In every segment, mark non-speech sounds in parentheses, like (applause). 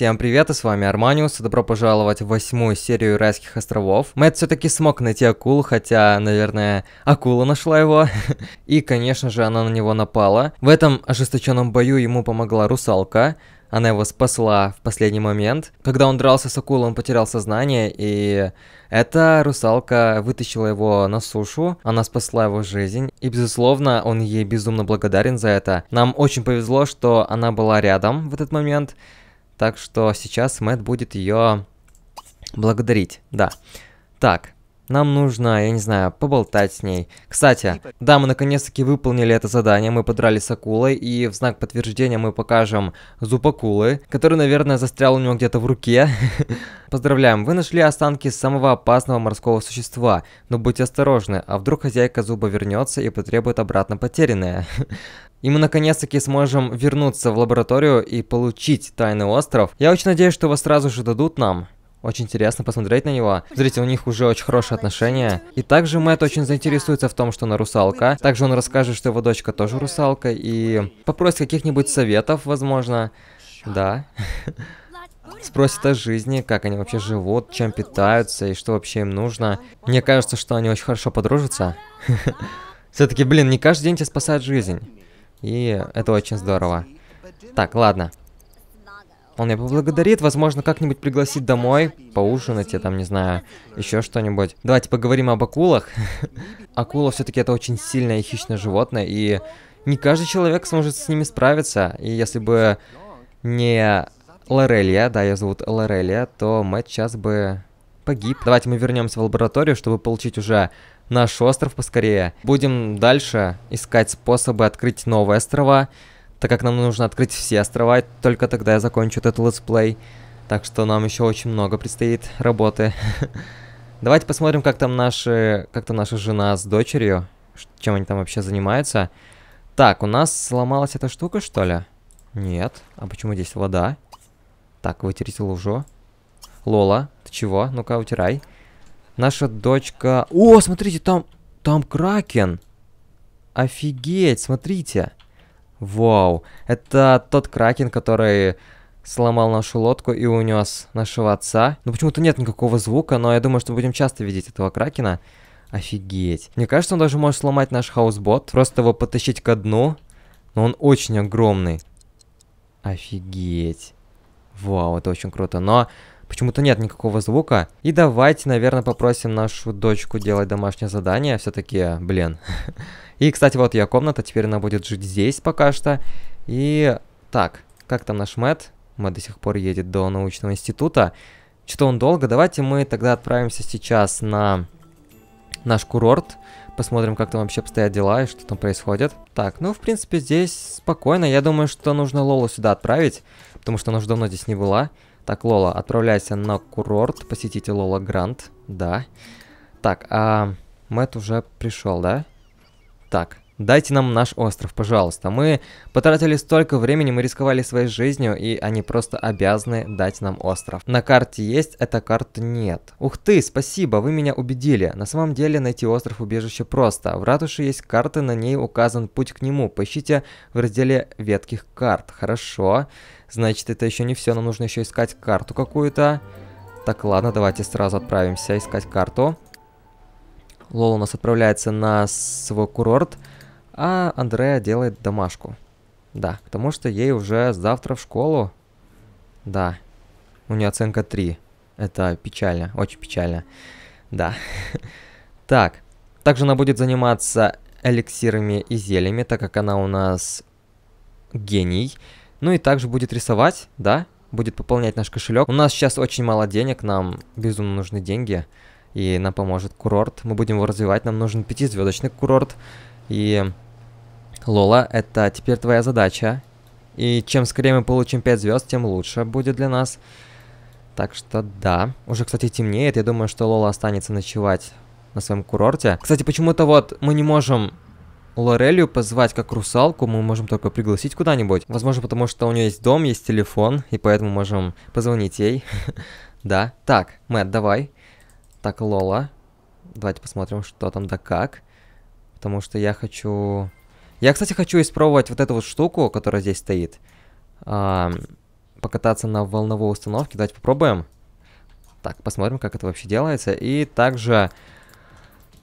Всем привет, и с вами Арманиус, и добро пожаловать в восьмую серию Райских островов. Мэтт все-таки смог найти акулу, хотя, наверное, акула нашла его. (laughs) и, конечно же, она на него напала. В этом ожесточенном бою ему помогла русалка, она его спасла в последний момент. Когда он дрался с акулой, он потерял сознание, и эта русалка вытащила его на сушу, она спасла его жизнь, и, безусловно, он ей безумно благодарен за это. Нам очень повезло, что она была рядом в этот момент, так что сейчас Мэтт будет ее благодарить, да. Так, нам нужно, я не знаю, поболтать с ней. Кстати, да, мы наконец-таки выполнили это задание, мы подрались с акулой, и в знак подтверждения мы покажем зуб акулы, который, наверное, застрял у него где-то в руке. (laughs) Поздравляем, вы нашли останки самого опасного морского существа, но будьте осторожны, а вдруг хозяйка зуба вернется и потребует обратно потерянное. (laughs) И мы наконец-таки сможем вернуться в лабораторию и получить Тайный Остров. Я очень надеюсь, что его сразу же дадут нам. Очень интересно посмотреть на него. Смотрите, у них уже очень хорошие отношения. И также Мэтт очень заинтересуется в том, что она русалка. Также он расскажет, что его дочка тоже русалка. И попросит каких-нибудь советов, возможно. Да. (laughs) Спросит о жизни, как они вообще живут, чем питаются и что вообще им нужно. Мне кажется, что они очень хорошо подружатся. (laughs) Все-таки, блин, не каждый день тебя спасает жизнь. И это очень здорово. Так, ладно. Он меня поблагодарит, возможно, как-нибудь пригласит домой, поужинать, я там, не знаю, еще что-нибудь. Давайте поговорим об акулах. (laughs) Акула все-таки это очень сильное и хищное животное, и не каждый человек сможет с ними справиться. И если бы не Лорелия, да, ее зовут Лорелия, то Мэтт сейчас бы погиб. Давайте мы вернемся в лабораторию, чтобы получить уже наш остров поскорее. Будем дальше искать способы открыть новые острова, так как нам нужно открыть все острова, и только тогда я закончу этот летсплей. Так что нам еще очень много предстоит работы. (laughs) Давайте посмотрим, как там наши, как там наша жена с дочерью, чем они там вообще занимаются. Так, у нас сломалась эта штука, что ли? Нет. А почему здесь вода? Так, вытереть лужу. Лола, ты чего? Ну-ка, утирай. Наша дочка... О, смотрите, там... Там Кракен! Офигеть, смотрите! Вау, это тот Кракен, который сломал нашу лодку и унес нашего отца. Ну почему-то нет никакого звука, но я думаю, что будем часто видеть этого Кракена. Офигеть. Мне кажется, он даже может сломать наш хаусбот, просто его потащить ко дну. Но он очень огромный. Офигеть. Вау, это очень круто. Но Почему-то нет никакого звука. И давайте, наверное, попросим нашу дочку делать домашнее задание. Все-таки, блин. (laughs) И, кстати, вот ее комната. Теперь она будет жить здесь пока что. И так, как там наш Мэтт? Мэтт до сих пор едет до научного института. Что-то он долго. Давайте мы тогда отправимся сейчас на наш курорт. Посмотрим, как там вообще обстоят дела и что там происходит. Так, ну, в принципе, здесь спокойно. Я думаю, что нужно Лолу сюда отправить, потому что она уже давно здесь не была. Так, Лола, отправляйся на курорт, посетите Лола Грант, да. Так, а Мэтт уже пришел, да? Так, Дайте нам наш остров, пожалуйста. Мы потратили столько времени, мы рисковали своей жизнью, и они просто обязаны дать нам остров. На карте есть, эта карта нет. Ух ты, спасибо, вы меня убедили. На самом деле найти остров убежище просто. В ратуше есть карта, на ней указан путь к нему. Поищите в разделе ветких карт. Хорошо. Значит, это еще не все, нам нужно еще искать карту какую-то. Так, ладно, давайте сразу отправимся искать карту. Лол у нас отправляется на свой курорт. А Андрея делает домашку. Да, потому что ей уже завтра в школу. Да, у нее оценка 3. Это печально, очень печально. Да. (laughs) Так, также она будет заниматься эликсирами и зельями, так как она у нас гений. Ну и также будет рисовать, да, будет пополнять наш кошелек. У нас сейчас очень мало денег, нам безумно нужны деньги, и нам поможет курорт. Мы будем его развивать, нам нужен пятизвездочный курорт. И Лола, это теперь твоя задача. И чем скорее мы получим 5 звезд, тем лучше будет для нас. Так что да. Уже, кстати, темнеет. Я думаю, что Лола останется ночевать на своем курорте. Кстати, почему-то вот мы не можем Лорелью позвать как русалку, мы можем только пригласить куда-нибудь. Возможно, потому что у нее есть дом, есть телефон, и поэтому можем позвонить ей. (laughs) Да. Так, Мэтт, давай. Так, Лола. Давайте посмотрим, что там да как. Потому что я хочу... Я, кстати, хочу испробовать вот эту вот штуку, которая здесь стоит. А, покататься на волновой установке. Давайте попробуем. Так, посмотрим, как это вообще делается. И также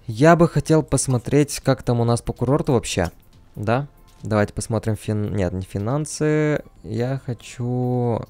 я бы хотел посмотреть, как там у нас по курорту вообще. Да? Давайте посмотрим фин... Нет, не финансы. Я хочу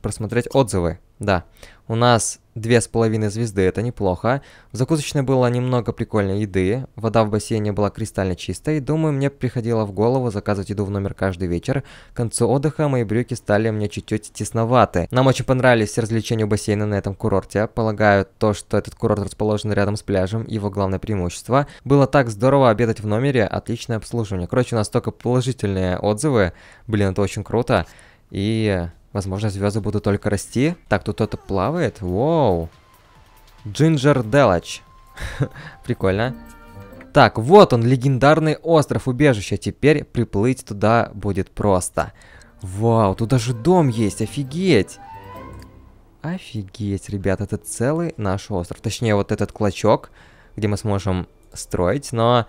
просмотреть отзывы. Да. У нас Две с половиной звезды, это неплохо. В закусочной было немного прикольной еды, вода в бассейне была кристально чистой, думаю, мне приходило в голову заказывать еду в номер каждый вечер. К концу отдыха мои брюки стали мне чуть-чуть тесноваты. Нам очень понравились все развлечения у бассейна на этом курорте. Полагаю, то, что этот курорт расположен рядом с пляжем, его главное преимущество. Было так здорово обедать в номере, отличное обслуживание. Короче, у нас только положительные отзывы. Блин, это очень круто. И Возможно, звезды будут только расти. Так, тут кто-то плавает. Вау. Джинджер Делач. (laughs) Прикольно. Так, вот он, легендарный остров убежища. Теперь приплыть туда будет просто. Вау, тут даже дом есть, офигеть. Офигеть, ребят, это целый наш остров. Точнее, вот этот клочок, где мы сможем строить, но...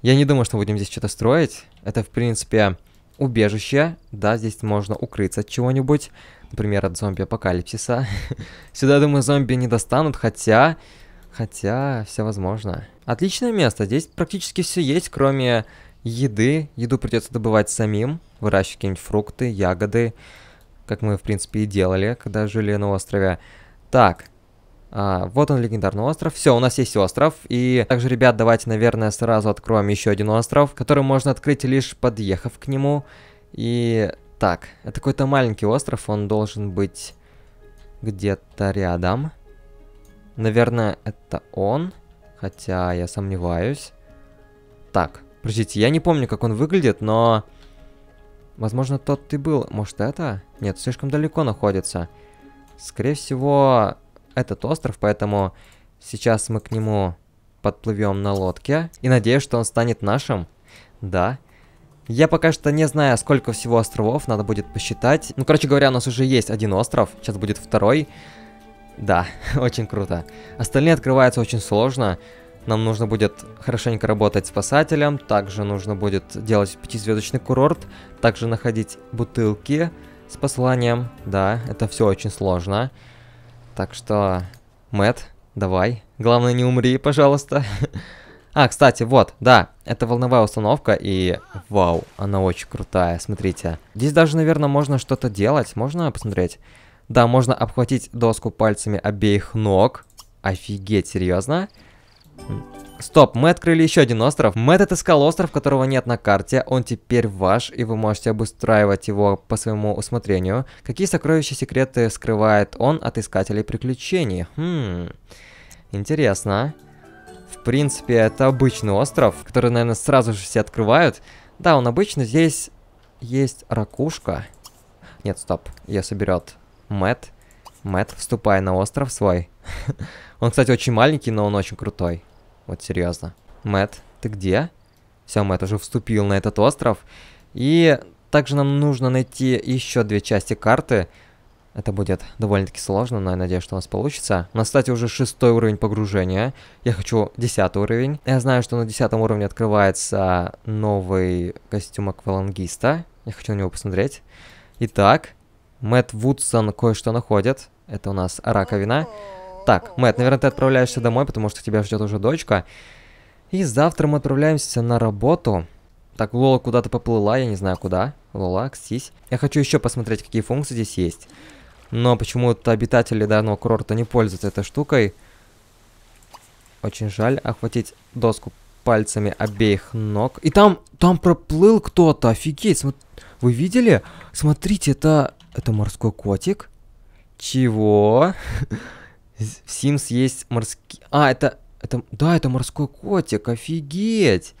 Я не думаю, что будем здесь что-то строить. Это, в принципе, убежище. Да, здесь можно укрыться от чего-нибудь. Например, от зомби-апокалипсиса. (laughs) Сюда, я думаю, зомби не достанут, хотя... Хотя, все возможно. Отличное место. Здесь практически все есть, кроме еды. Еду придется добывать самим. Выращивать какие-нибудь фрукты, ягоды. Как мы, в принципе, и делали, когда жили на острове. Так, а, вот он, легендарный остров. Все, у нас есть остров. И также, ребят, давайте, наверное, сразу откроем еще один остров, который можно открыть лишь подъехав к нему. И так, это какой-то маленький остров, он должен быть где-то рядом. Наверное, это он, хотя я сомневаюсь. Так, подождите, я не помню, как он выглядит, но... Возможно, тот ты был. Может, это? Нет, слишком далеко находится. Скорее всего, этот остров, поэтому сейчас мы к нему подплывем на лодке. И надеюсь, что он станет нашим. Да. Я пока что не знаю, сколько всего островов, надо будет посчитать. Ну, короче говоря, у нас уже есть один остров, сейчас будет второй. Да, (laughs) очень круто. Остальные открываются очень сложно. Нам нужно будет хорошенько работать спасателем, также нужно будет делать пятизвездочный курорт, также находить бутылки с посланием. Да, это все очень сложно. Так что, Мэт, давай. Главное, не умри, пожалуйста. (laughs) а, кстати, вот, да, это волновая установка, и вау, она очень крутая, смотрите. Здесь даже, наверное, можно что-то делать, можно посмотреть? Да, можно обхватить доску пальцами обеих ног. Офигеть, серьезно? Стоп, мы открыли еще один остров. Мэтт отыскал остров, которого нет на карте. Он теперь ваш, и вы можете обустраивать его по своему усмотрению. Какие сокровища секреты скрывает он от искателей приключений? Хм, интересно. В принципе, это обычный остров, который, наверное, сразу же все открывают. Да, он обычный. Здесь есть ракушка. Нет, стоп. Я соберет Мэтт. Мэтт, вступай на остров свой. (laughs) он, кстати, очень маленький, но он очень крутой. Вот серьезно. Мэт, ты где? Все, Мэт уже вступил на этот остров. И также нам нужно найти еще две части карты. Это будет довольно-таки сложно, но я надеюсь, что у нас получится. У нас, кстати, уже шестой уровень погружения. Я хочу десятый уровень. Я знаю, что на десятом уровне открывается новый костюм аквалангиста. Я хочу на него посмотреть. Итак, Мэтт Вудсон кое-что находит. Это у нас раковина. Так, Мэтт, наверное, ты отправляешься домой, потому что тебя ждет уже дочка. И завтра мы отправляемся на работу. Так, Лола куда-то поплыла, я не знаю куда. Лола, кстись. Я хочу еще посмотреть, какие функции здесь есть. Но почему-то обитатели данного курорта не пользуются этой штукой. Очень жаль охватить доску пальцами обеих ног. И там, там проплыл кто-то, офигеть. Смо... Вы видели? Смотрите, это... Это морской котик? Чего? (laughs) В Sims есть морские... А, это... это... Да, это морской котик, офигеть!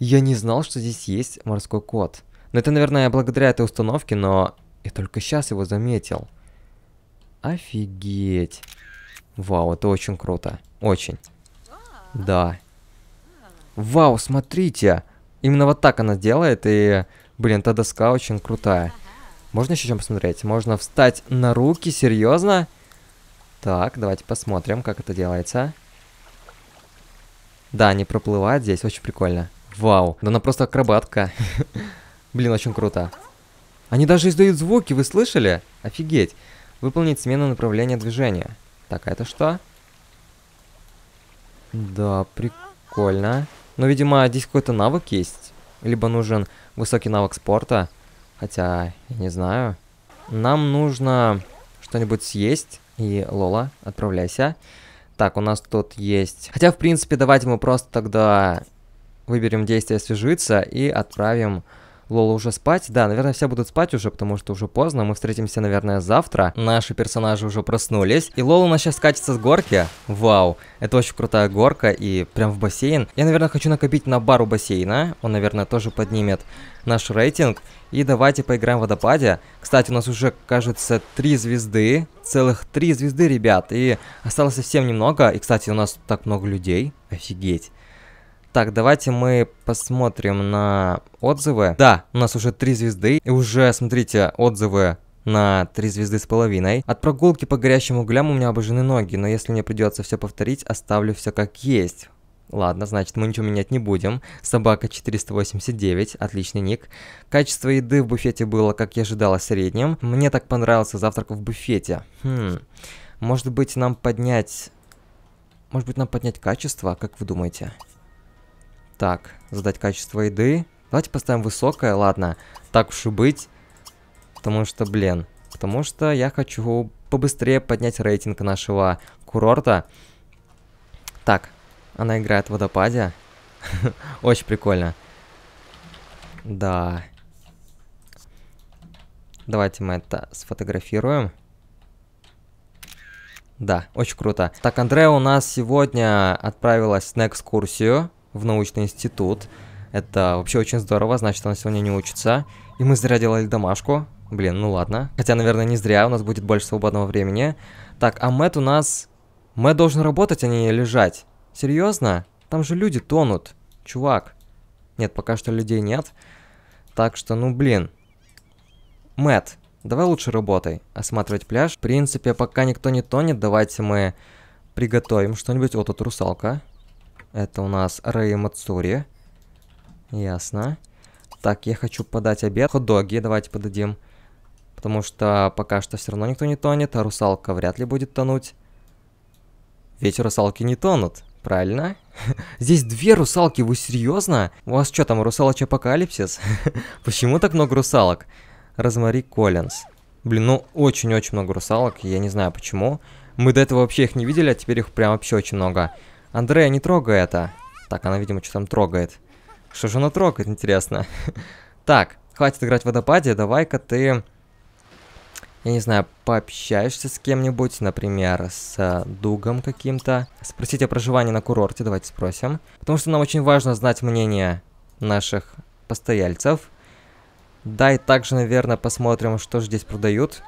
Я не знал, что здесь есть морской кот. Но ну, это, наверное, благодаря этой установке, но я только сейчас его заметил. Офигеть. Вау, это очень круто. Очень. Да. Вау, смотрите. Именно вот так она делает, и, блин, та доска очень крутая. Можно еще чем посмотреть? Можно встать на руки, серьезно? Серьезно? Так, давайте посмотрим, как это делается. Да, они проплывают здесь, очень прикольно. Вау, да она просто акробатка. (laughs) Блин, очень круто. Они даже издают звуки, вы слышали? Офигеть. Выполнить смену направления движения. Так, а это что? Да, прикольно. Но, видимо, здесь какой-то навык есть. Либо нужен высокий навык спорта. Хотя, я не знаю. Нам нужно что-нибудь съесть. И Лола, отправляйся. Так, у нас тут есть... Хотя, в принципе, давайте мы просто тогда выберем действие освежиться и отправим Лола уже спать? Да, наверное, все будут спать уже, потому что уже поздно. Мы встретимся, наверное, завтра. Наши персонажи уже проснулись. И Лола у нас сейчас катится с горки. Вау, это очень крутая горка и прям в бассейн. Я, наверное, хочу накопить на бару бассейна. Он, наверное, тоже поднимет наш рейтинг. И давайте поиграем в водопаде. Кстати, у нас уже, кажется, три звезды. Целых три звезды, ребят. И осталось совсем немного. И, кстати, у нас так много людей. Офигеть. Так, давайте мы посмотрим на отзывы. Да, у нас уже три звезды. И уже, смотрите, отзывы на три звезды с половиной. От прогулки по горящим углям у меня обожжены ноги, но если мне придется все повторить, оставлю все как есть. Ладно, значит, мы ничего менять не будем. Собака 489, отличный ник. Качество еды в буфете было, как я ожидала, средним. Мне так понравился завтрак в буфете. Хм, может быть, нам поднять... Может быть, нам поднять качество, как вы думаете? Так, задать качество еды. Давайте поставим высокое, ладно. Так уж и быть. Потому что, блин. Потому что я хочу побыстрее поднять рейтинг нашего курорта. Так, она играет в водопаде. (laughs) Очень прикольно. Да. Давайте мы это сфотографируем. Да, очень круто. Так, Андрея у нас сегодня отправилась на экскурсию в научный институт. Это вообще очень здорово, значит, она сегодня не учится. И мы зря делали домашку. Блин, ну ладно. Хотя, наверное, не зря, у нас будет больше свободного времени. Так, а Мэт у нас... Мэт должен работать, а не лежать. Серьезно? Там же люди тонут. Чувак. Нет, пока что людей нет. Так что, ну блин. Мэт, давай лучше работай. Осматривать пляж. В принципе, пока никто не тонет, давайте мы приготовим что-нибудь. Вот тут русалка. Это у нас Рэй Мацури. Ясно. Так, я хочу подать обед. Хот-доги давайте подадим. Потому что пока что все равно никто не тонет, а русалка вряд ли будет тонуть. Ведь русалки не тонут, правильно? (laughs) Здесь две русалки, вы серьезно? У вас что там, русалочий апокалипсис? (laughs) Почему так много русалок? Розмари Коллинз. Блин, ну очень-очень много русалок, я не знаю почему. Мы до этого вообще их не видели, а теперь их прям вообще очень много. Андрея, не трогай это. А. Так, она, видимо, что там трогает. Что же она трогает, интересно? (laughs) так, хватит играть в водопаде, давай-ка ты... Я не знаю, пообщаешься с кем-нибудь, например, с э, Дугом каким-то. Спросите о проживании на курорте, давайте спросим. Потому что нам очень важно знать мнение наших постояльцев. Да, и также, наверное, посмотрим, что же здесь продают.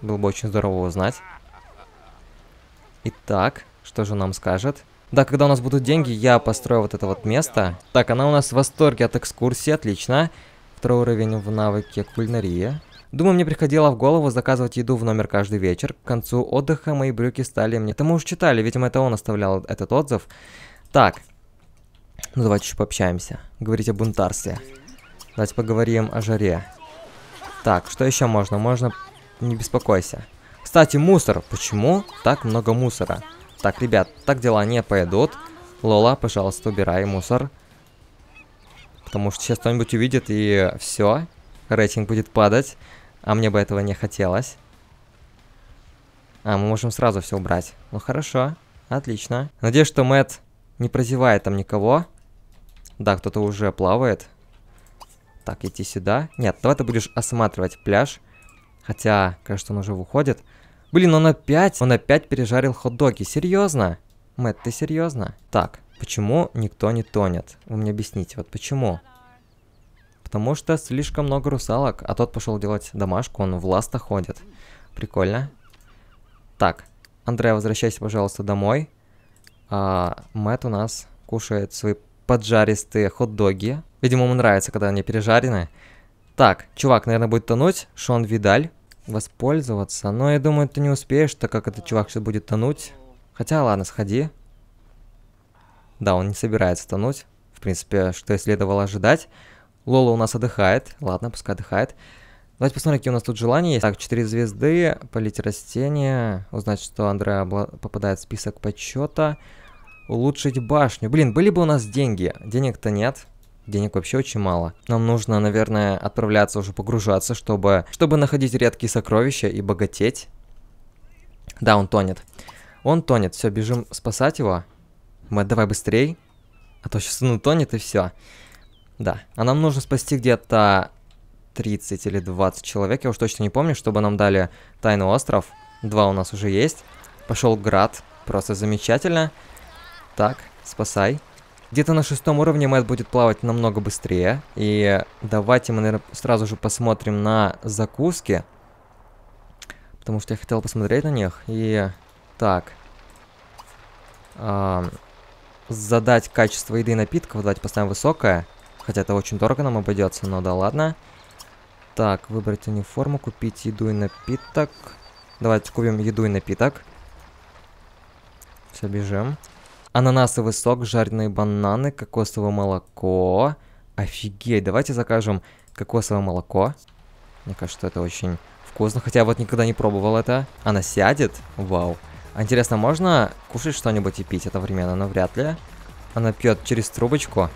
Было бы очень здорово узнать. Итак, что же он нам скажет? Да, когда у нас будут деньги, я построю вот это вот место. Так, она у нас в восторге от экскурсии, отлично. Второй уровень в навыке кулинария. Думаю, мне приходило в голову заказывать еду в номер каждый вечер. К концу отдыха мои брюки стали мне... Это мы уже читали, видимо, это он оставлял этот отзыв. Так. Ну, давайте еще пообщаемся. Говорить о бунтарстве. Давайте поговорим о жаре. Так, что еще можно? Можно... Не беспокойся. Кстати, мусор. Почему так много мусора? Так, ребят, так дела не пойдут. Лола, пожалуйста, убирай мусор. Потому что сейчас кто-нибудь увидит и все. Рейтинг будет падать. А мне бы этого не хотелось. А, мы можем сразу все убрать. Ну хорошо, отлично. Надеюсь, что Мэт не прозевает там никого. Да, кто-то уже плавает. Так, идти сюда. Нет, давай ты будешь осматривать пляж. Хотя, кажется, он уже выходит. Блин, он опять, он опять пережарил хот-доги. Серьезно? Мэтт, ты серьезно? Так, почему никто не тонет? Вы мне объясните, вот почему? Потому что слишком много русалок, а тот пошел делать домашку, он в ласта ходит. Прикольно. Так, Андрей, возвращайся, пожалуйста, домой. А, Мэтт у нас кушает свои поджаристые хот-доги. Видимо, ему нравится, когда они пережарены. Так, чувак, наверное, будет тонуть. Шон Видаль воспользоваться. Но я думаю, ты не успеешь, так как этот чувак сейчас будет тонуть. Хотя, ладно, сходи. Да, он не собирается тонуть. В принципе, что и следовало ожидать. Лола у нас отдыхает. Ладно, пускай отдыхает. Давайте посмотрим, какие у нас тут желания есть. Так, 4 звезды, полить растения, узнать, что Андреа попадает в список почета, улучшить башню. Блин, были бы у нас деньги. Денег-то нет. Денег вообще очень мало. Нам нужно, наверное, отправляться уже погружаться, чтобы, чтобы находить редкие сокровища и богатеть. Да, он тонет. Он тонет. Все, бежим спасать его. Мы, давай быстрей. А то сейчас он ну, тонет и все. Да. А нам нужно спасти где-то 30 или 20 человек. Я уж точно не помню, чтобы нам дали тайный остров. Два у нас уже есть. Пошел град. Просто замечательно. Так, спасай. Где-то на шестом уровне Мэтт будет плавать намного быстрее. И давайте мы, наверное, сразу же посмотрим на закуски. Потому что я хотел посмотреть на них. И так. Эм, задать качество еды и напитков. Давайте поставим высокое. Хотя это очень дорого нам обойдется, но да ладно. Так, выбрать униформу, купить еду и напиток. Давайте купим еду и напиток. Все, бежим ананасовый сок, жареные бананы, кокосовое молоко. Офигеть, давайте закажем кокосовое молоко. Мне кажется, это очень вкусно, хотя я вот никогда не пробовал это. Она сядет? Вау. А интересно, можно кушать что-нибудь и пить одновременно? Но ну, вряд ли. Она пьет через трубочку.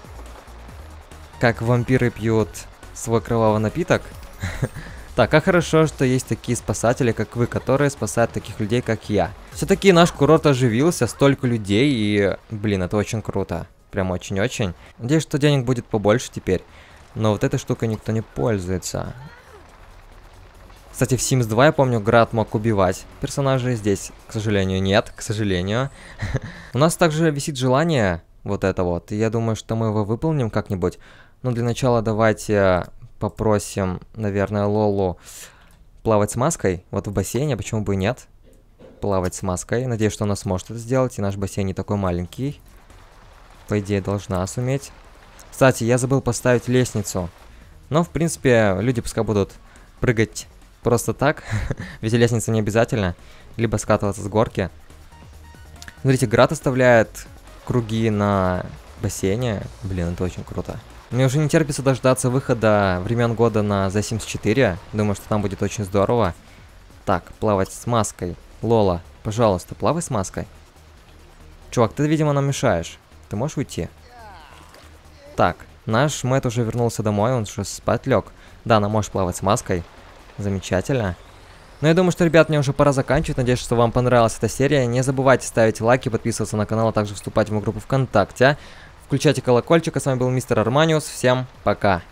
Как вампиры пьют свой кровавый напиток. (laughs) Так, а хорошо, что есть такие спасатели, как вы, которые спасают таких людей, как я. Все-таки наш курорт оживился, столько людей, и, блин, это очень круто. Прям очень-очень. Надеюсь, что денег будет побольше теперь. Но вот эта штука никто не пользуется. Кстати, в Sims 2, я помню, Град мог убивать персонажей. Здесь, к сожалению, нет. К сожалению. (laughs) У нас также висит желание вот это вот. И я думаю, что мы его выполним как-нибудь. Но для начала давайте попросим, наверное, Лолу плавать с маской. Вот в бассейне, почему бы и нет? Плавать с маской. Надеюсь, что она сможет это сделать, и наш бассейн не такой маленький. По идее, должна суметь. Кстати, я забыл поставить лестницу. Но, в принципе, люди пускай будут прыгать просто так. (laughs) Ведь лестница не обязательно. Либо скатываться с горки. Смотрите, град оставляет круги на бассейне. Блин, это очень круто. Мне уже не терпится дождаться выхода времен года на Z74. Думаю, что там будет очень здорово. Так, плавать с маской. Лола, пожалуйста, плавай с маской. Чувак, ты, видимо, нам мешаешь. Ты можешь уйти? Так, наш Мэтт уже вернулся домой, он уже спать лег. Да, она можешь плавать с маской. Замечательно. Ну, я думаю, что, ребят, мне уже пора заканчивать. Надеюсь, что вам понравилась эта серия. Не забывайте ставить лайки, подписываться на канал, а также вступать в мою группу ВКонтакте. Включайте колокольчик. А с вами был мистер Арманиус. Всем пока.